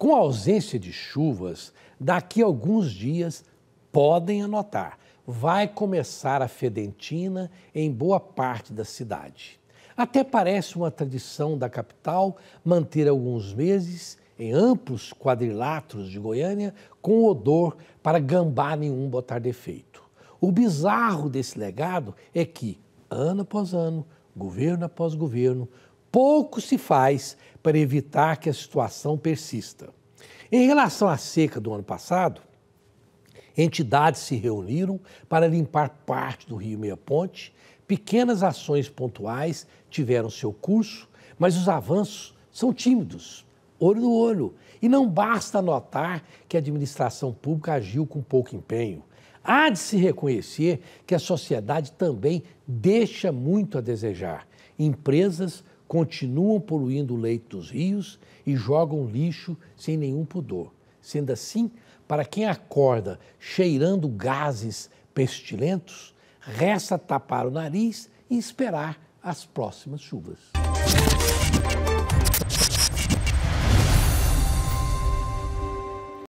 Com a ausência de chuvas, daqui a alguns dias podem anotar, vai começar a fedentina em boa parte da cidade. Até parece uma tradição da capital manter alguns meses em amplos quadriláteros de Goiânia com odor para gambá nenhum botar defeito. O bizarro desse legado é que, ano após ano, governo após governo, pouco se faz para evitar que a situação persista. Em relação à seca do ano passado, entidades se reuniram para limpar parte do Rio Meia Ponte, pequenas ações pontuais tiveram seu curso, mas os avanços são tímidos, olho no olho. E não basta notar que a administração pública agiu com pouco empenho. Há de se reconhecer que a sociedade também deixa muito a desejar. Empresas continuam poluindo o leito dos rios e jogam lixo sem nenhum pudor. Sendo assim, para quem acorda cheirando gases pestilentos, resta tapar o nariz e esperar as próximas chuvas.